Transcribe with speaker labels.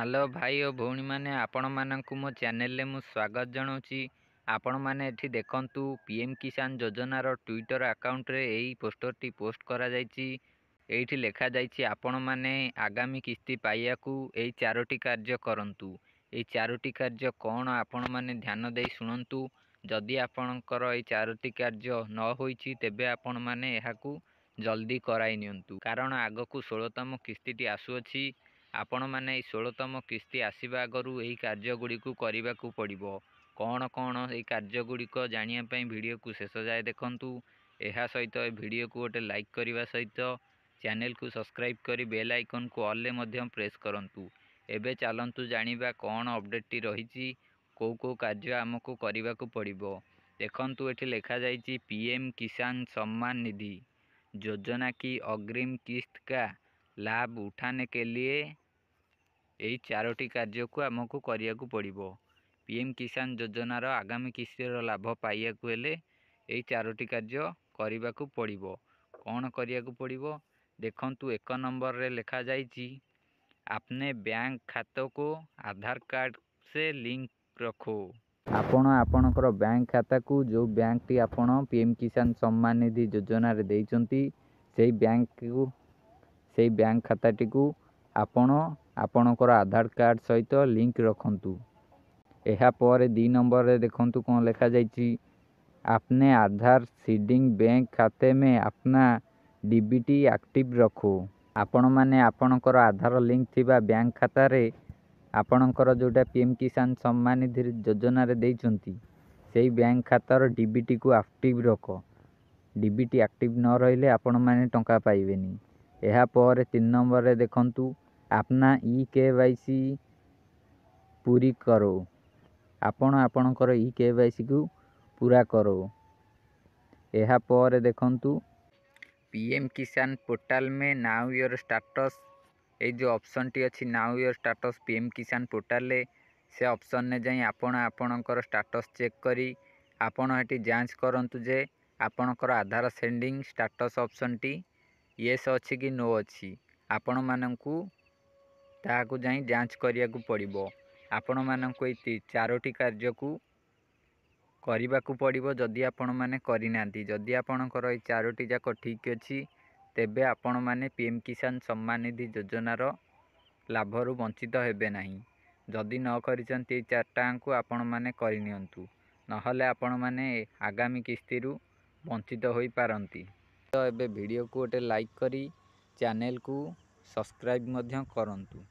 Speaker 1: hello ଭାଇ ଓ ଭଉଣୀମାନେ ଆପଣମାନଙ୍କୁ ମୋ ଚ୍ୟାନେଲରେ ମୁଁ ସ୍ୱାଗତ ଜଣାଉଛି ଆପଣମାନେ ଏଠି ଦେଖନ୍ତୁ ପି ଏମ୍ କିଷାନ ଯୋଜନାର ଟ୍ୱିଟର ଆକାଉଣ୍ଟରେ ଏହି ପୋଷ୍ଟରଟି ପୋଷ୍ଟ କରାଯାଇଛି ଏଇଠି ଲେଖାଯାଇଛି ଆପଣମାନେ ଆଗାମୀ କିସ୍ତି ପାଇବାକୁ ଏଇ ଚାରୋଟି କାର୍ଯ୍ୟ କରନ୍ତୁ ଏଇ ଚାରୋଟି କାର୍ଯ୍ୟ କ'ଣ ଆପଣମାନେ ଧ୍ୟାନ ଦେଇ ଶୁଣନ୍ତୁ ଯଦି ଆପଣଙ୍କର ଏଇ ଚାରୋଟି କାର୍ଯ୍ୟ ନ ହୋଇଛି ତେବେ ଆପଣମାନେ ଏହାକୁ ଜଲ୍ଦି କରାଇ ନିଅନ୍ତୁ କାରଣ ଆଗକୁ ଷୋହଳତମ କିସ୍ତିଟି ଆସୁଅଛି ଆପଣମାନେ ଏଇ ଷୋହଳତମ କିସ୍ତି ଆସିବା ଆଗରୁ ଏହି କାର୍ଯ୍ୟଗୁଡ଼ିକୁ କରିବାକୁ ପଡ଼ିବ କ'ଣ କ'ଣ ଏହି କାର୍ଯ୍ୟଗୁଡ଼ିକ ଜାଣିବା ପାଇଁ ଭିଡ଼ିଓକୁ ଶେଷ ଯାଏ ଦେଖନ୍ତୁ ଏହା ସହିତ ଏ ଭିଡ଼ିଓକୁ ଗୋଟେ ଲାଇକ୍ କରିବା ସହିତ ଚ୍ୟାନେଲକୁ ସବସ୍କ୍ରାଇବ୍ କରି ବେଲ୍ ଆଇକନ୍କୁ ଅଲ୍ରେ ମଧ୍ୟ ପ୍ରେସ୍ କରନ୍ତୁ ଏବେ ଚାଲନ୍ତୁ ଜାଣିବା କ'ଣ ଅପଡ଼େଟ୍ଟି ରହିଛି କେଉଁ କେଉଁ କାର୍ଯ୍ୟ ଆମକୁ କରିବାକୁ ପଡ଼ିବ ଦେଖନ୍ତୁ ଏଠି ଲେଖାଯାଇଛି ପି ଏମ୍ କିଷାନ ସମ୍ମାନ ନିଧି ଯୋଜନା କି ଅଗ୍ରୀମ କିସ୍ତ କା ଲାଭ ଉଠାନେ କେ ଲିଏ ଏହି ଚାରୋଟି କାର୍ଯ୍ୟକୁ ଆମକୁ କରିବାକୁ ପଡ଼ିବ ପି ଏମ୍ କିଷାନ ଯୋଜନାର ଆଗାମୀ କିସ୍ତିର ଲାଭ ପାଇବାକୁ ହେଲେ ଏହି ଚାରୋଟି କାର୍ଯ୍ୟ କରିବାକୁ ପଡ଼ିବ କ'ଣ କରିବାକୁ ପଡ଼ିବ ଦେଖନ୍ତୁ ଏକ ନମ୍ବରରେ ଲେଖାଯାଇଛି ଆପନେ ବ୍ୟାଙ୍କ ଖାତାକୁ ଆଧାର କାର୍ଡ଼ ସେ ଲିଙ୍କ ରଖୁ ଆପଣ ଆପଣଙ୍କର ବ୍ୟାଙ୍କ ଖାତାକୁ ଯେଉଁ ବ୍ୟାଙ୍କଟି ଆପଣ ପି ଏମ୍ କିଷାନ ସମ୍ମାନ ନିଧି ଯୋଜନାରେ ଦେଇଛନ୍ତି ସେଇ ବ୍ୟାଙ୍କକୁ ସେଇ ବ୍ୟାଙ୍କ ଖାତାଟିକୁ ଆପଣ ଆପଣଙ୍କର ଆଧାର କାର୍ଡ଼ ସହିତ ଲିଙ୍କ୍ ରଖନ୍ତୁ ଏହାପରେ ଦୁଇ ନମ୍ବରରେ ଦେଖନ୍ତୁ କ'ଣ ଲେଖାଯାଇଛି ଆପନେ ଆଧାର ସିଡ଼ିଂ ବ୍ୟାଙ୍କ ଖାତେ ମେ ଆପନା ଡିବିଟି ଆକ୍ଟିଭ ରଖୁ ଆପଣମାନେ ଆପଣଙ୍କର ଆଧାର ଲିଙ୍କ୍ ଥିବା ବ୍ୟାଙ୍କ ଖାତାରେ ଆପଣଙ୍କର ଯେଉଁଟା ପି ଏମ୍ କିଷାନ ସମ୍ମାନ ନିଧି ଯୋଜନାରେ ଦେଇଛନ୍ତି ସେଇ ବ୍ୟାଙ୍କ ଖାତାର ଡିବିଟିକୁ ଆକ୍ଟିଭ ରଖ ଡିବିଟି ଆକ୍ଟିଭ ନ ରହିଲେ ଆପଣମାନେ ଟଙ୍କା ପାଇବେନି ଏହାପରେ ତିନି ନମ୍ବରରେ ଦେଖନ୍ତୁ આપના ઈ કેવાયસી પૂરી કરો ଆପଣ ଆପଣଙ୍କର ଇ କେ ୱାଇ ସିକୁ ପୁରା କର ଏହାପରେ ଦେଖନ୍ତୁ ପି ଏମ୍ କିଷାନ ପୋର୍ଟାଲ୍ ମେ ନାଉ ୟୋର୍ ଷ୍ଟାଟସ୍ ଏଇ ଯେଉଁ ଅପସନ୍ଟି ଅଛି know your status P M Kisan ପୋର୍ଟାଲ୍ରେ ସେ ଅପସନ୍ରେ ଯାଇ ଆପଣ ଆପଣଙ୍କର ଷ୍ଟାଟସ୍ ଚେକ୍ କରି ଆପଣ ଏଠି ଯାଞ୍ଚ କରନ୍ତୁ ଯେ ଆପଣଙ୍କର ଆଧାର ସେଣ୍ଡିଂ ଷ୍ଟାଟସ୍ ଅପସନ୍ଟି ୟେସ୍ ଅଛି କି ନୋ ଅଛି ଆପଣମାନଙ୍କୁ ତାହାକୁ ଯାଇ ଯାଞ୍ଚ କରିବାକୁ ପଡ଼ିବ ଆପଣମାନଙ୍କୁ ଏଇ ଚାରୋଟି କାର୍ଯ୍ୟକୁ କରିବାକୁ ପଡ଼ିବ ଯଦି ଆପଣମାନେ କରିନାହାନ୍ତି ଯଦି ଆପଣଙ୍କର ଏଇ ଚାରୋଟି ଯାକ ଠିକ୍ ଅଛି ତେବେ ଆପଣମାନେ ପି ଏମ୍ କିଷାନ ସମ୍ମାନ ନିଧି ଯୋଜନାର ଲାଭରୁ ବଞ୍ଚିତ ହେବେ ନାହିଁ ଯଦି ନ କରିଛନ୍ତି ଏଇ ଚାରିଟାଙ୍କୁ ଆପଣମାନେ କରିନିଅନ୍ତୁ ନହେଲେ ଆପଣମାନେ ଆଗାମୀ କିସ୍ତିରୁ ବଞ୍ଚିତ ହୋଇପାରନ୍ତି ତ ଏବେ ଭିଡ଼ିଓକୁ ଗୋଟେ ଲାଇକ୍ କରି ଚ୍ୟାନେଲ୍କୁ ସବସ୍କ୍ରାଇବ୍ ମଧ୍ୟ କରନ୍ତୁ